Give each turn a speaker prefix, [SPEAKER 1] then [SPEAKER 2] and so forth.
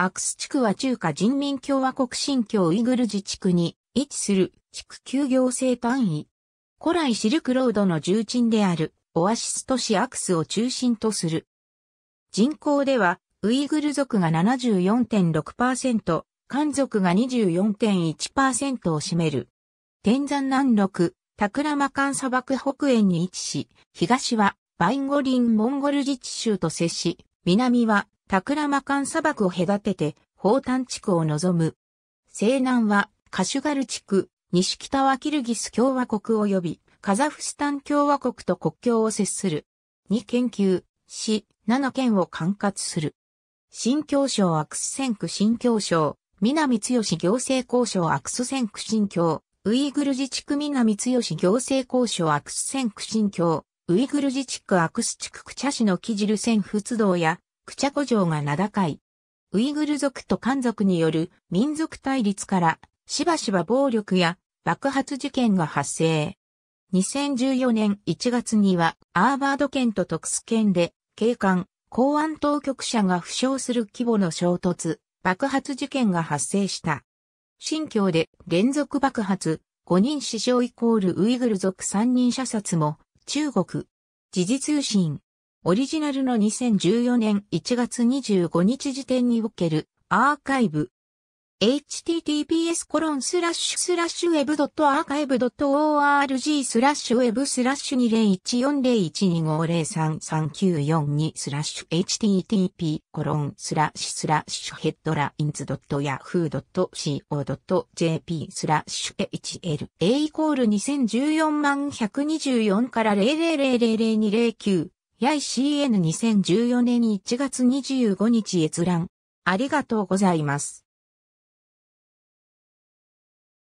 [SPEAKER 1] アクス地区は中華人民共和国新疆ウイグル自治区に位置する地区休業生単位。古来シルクロードの重鎮であるオアシス都市アクスを中心とする。人口ではウイグル族が74.6%、漢族が24.1%を占める。天山南麓、タクラマカン砂漠北縁に位置し、東はバインゴリンモンゴル自治州と接し、南はタクラマカン砂漠を隔てて、宝丹地区を望む。西南は、カシュガル地区、西北はキルギス共和国及び、カザフスタン共和国と国境を接する。に研究、し、7県を管轄する。新教省アクスセンク新教省、南強行政交渉アクスセンク新教、ウイグル自治区南強行政交渉アクスセンク新教、ウイグル自治区アクス地区クチャ市のキジルセン仏道や、クチャコ城が名高い。ウイグル族と漢族による民族対立からしばしば暴力や爆発事件が発生。2014年1月にはアーバード県と特殊県で警官、公安当局者が負傷する規模の衝突、爆発事件が発生した。新疆で連続爆発、5人死傷イコールウイグル族3人射殺も中国、時事通信。オリジナルの2014年1月25日時点におけるアーカイブ。https コロンスラッシュスラッシュ web.archive.org スラッシュ web スラッシュ20140125033942スラッシュ http コロンスラッシュスラッシュヘッドラインズ .yahoo.co.jp スラッシュ hlA イコール2014万124から0000209やい CN2014 年1月25日閲覧。ありがとうございます。